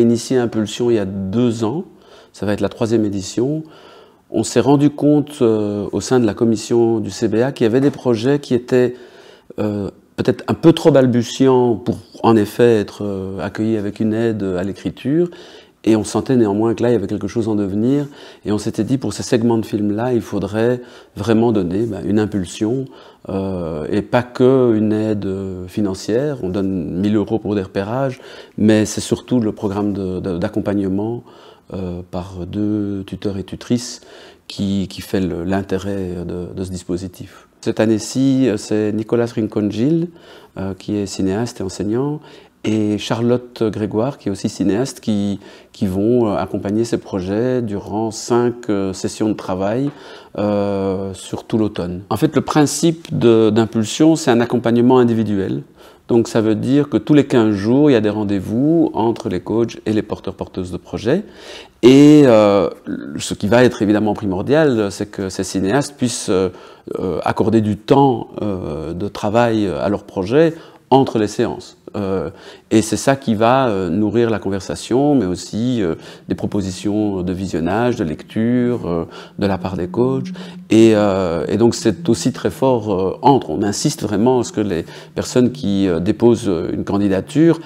initié Impulsion il y a deux ans. Ça va être la troisième édition. On s'est rendu compte euh, au sein de la commission du CBA qu'il y avait des projets qui étaient euh, peut-être un peu trop balbutiants pour en effet être euh, accueillis avec une aide à l'écriture et on sentait néanmoins que là, il y avait quelque chose en devenir. Et on s'était dit, pour ces segments de films-là, il faudrait vraiment donner bah, une impulsion euh, et pas que une aide euh, financière. On donne 1000 euros pour des repérages, mais c'est surtout le programme d'accompagnement euh, par deux tuteurs et tutrices qui, fait l'intérêt de, ce dispositif. Cette année-ci, c'est Nicolas rincon gilles qui est cinéaste et enseignant, et Charlotte Grégoire, qui est aussi cinéaste, qui, qui vont euh, accompagner ces projets durant cinq euh, sessions de travail euh, sur tout l'automne. En fait, le principe d'impulsion, c'est un accompagnement individuel. Donc ça veut dire que tous les 15 jours, il y a des rendez-vous entre les coachs et les porteurs-porteuses de projets. Et ce qui va être évidemment primordial, c'est que ces cinéastes puissent accorder du temps de travail à leur projet entre les séances. Euh, et c'est ça qui va euh, nourrir la conversation, mais aussi euh, des propositions de visionnage, de lecture, de la part des coachs. Et, donc c'est aussi très fort entre. On insiste vraiment à ce que les personnes qui déposent une candidature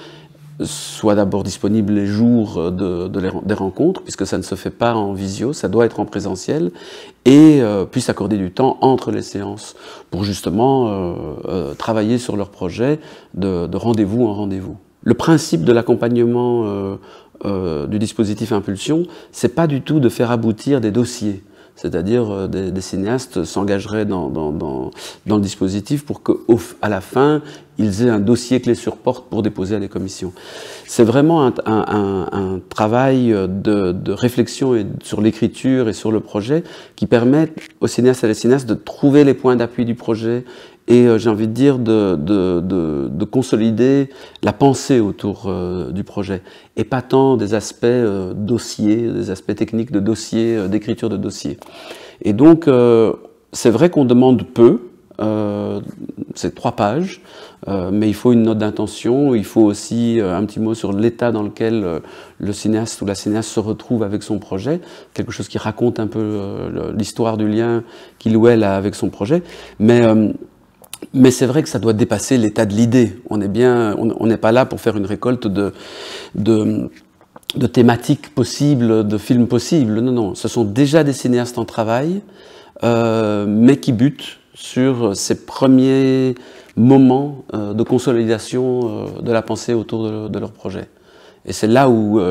soit d'abord disponible les jours des rencontres, puisque ça ne se fait pas en visio, ça doit être en présentiel, et euh, puisse accorder du temps entre les séances pour justement euh, euh, travailler sur leur projet de, rendez-vous en rendez-vous. Le principe de l'accompagnement du dispositif Impulsion, c'est pas du tout de faire aboutir des dossiers. C'est-à-dire des, cinéastes s'engageraient dans, dans, le dispositif pour qu'à la fin, ils aient un dossier clé sur porte pour déposer à des commissions. C'est vraiment un, un, un, un travail de, de, réflexion et sur l'écriture et sur le projet qui permet aux cinéastes et à les cinéastes de trouver les points d'appui du projet et euh, j'ai envie de dire de, de, de, de, consolider la pensée autour euh, du projet et pas tant des aspects euh, dossiers, des aspects techniques de dossier, d'écriture de dossiers. Et donc c'est vrai qu'on demande peu, euh, c'est trois pages, euh, mais il faut une note d'intention, il faut aussi euh, un petit mot sur l'état dans lequel le cinéaste ou la cinéaste se retrouve avec son projet, quelque chose qui raconte un peu l'histoire du lien qu'il ou elle a avec son projet, mais mais c'est vrai que ça doit dépasser l'état de l'idée. On est bien, on n'est pas là pour faire une récolte de, de de thématiques possibles, de films possibles. Non, non, ce sont déjà des cinéastes en travail. Euh, mais qui bute sur ces premiers moments euh, de consolidation euh, de la pensée autour de, leur projet. Et c'est là où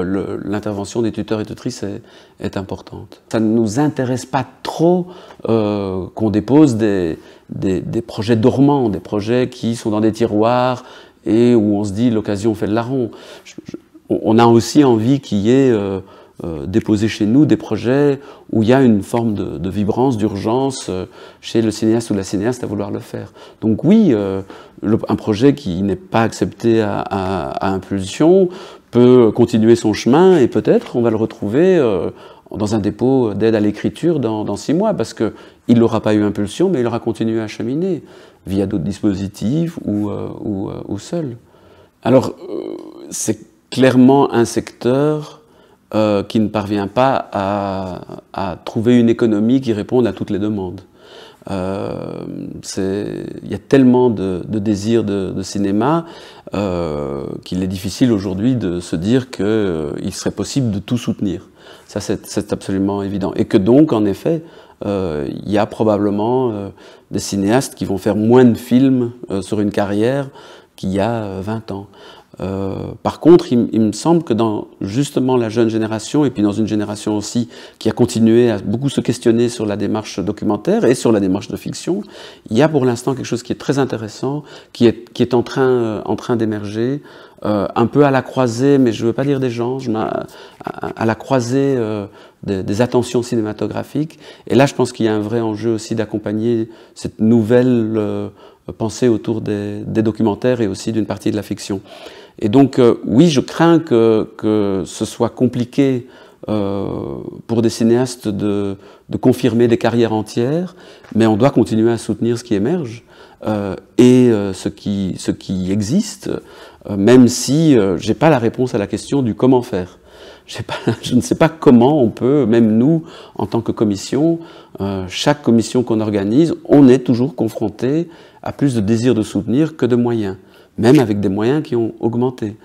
l'intervention des tuteurs et tutrices est, est, importante. Ça ne nous intéresse pas trop qu'on dépose des, projets dormants, des projets qui sont dans des tiroirs et où on se dit l'occasion fait le larron. on a aussi envie qu'il y ait euh, déposer chez nous des projets où il y a une forme de, vibrance, d'urgence euh, chez le cinéaste ou la cinéaste à vouloir le faire. Donc oui, euh, un projet qui n'est pas accepté à, impulsion peut continuer son chemin et peut-être on va le retrouver dans un dépôt d'aide à l'écriture dans, six mois parce qu'il n'aura pas eu impulsion mais il aura continué à cheminer via d'autres dispositifs ou, ou, ou, seul. Alors c'est clairement un secteur euh, qui ne parvient pas à, à, trouver une économie qui réponde à toutes les demandes. Euh, il y a tellement de, de désirs de, de, cinéma euh, qu'il est difficile aujourd'hui de se dire qu'il euh, serait possible de tout soutenir. Ça, c'est absolument évident. Et que donc, en effet, il y a probablement des cinéastes qui vont faire moins de films sur une carrière qu'il y a 20 ans. Euh, par contre, il, me semble que dans justement la jeune génération, et puis dans une génération aussi qui a continué à beaucoup se questionner sur la démarche documentaire et sur la démarche de fiction, il y a pour l'instant quelque chose qui est très intéressant, qui est, qui est en train, euh, en train d'émerger, euh, un peu à la croisée, mais je ne veux pas dire des gens, je à, à, la croisée euh, des, attentions cinématographiques. Et là, je pense qu'il y a un vrai enjeu aussi d'accompagner cette nouvelle euh, pensée autour des, des, documentaires et aussi d'une partie de la fiction. Et donc, oui, je crains que, que ce soit compliqué euh, pour des cinéastes de, de, confirmer des carrières entières, mais on doit continuer à soutenir ce qui émerge euh, et euh, ce, qui, ce qui existe, euh, même si je n'ai pas la réponse à la question du comment faire. Pas, je ne sais pas comment on peut, même nous, en tant que commission, euh, chaque commission qu'on organise, on est toujours confronté à plus de désir de soutenir que de moyens, même avec des moyens qui ont augmenté.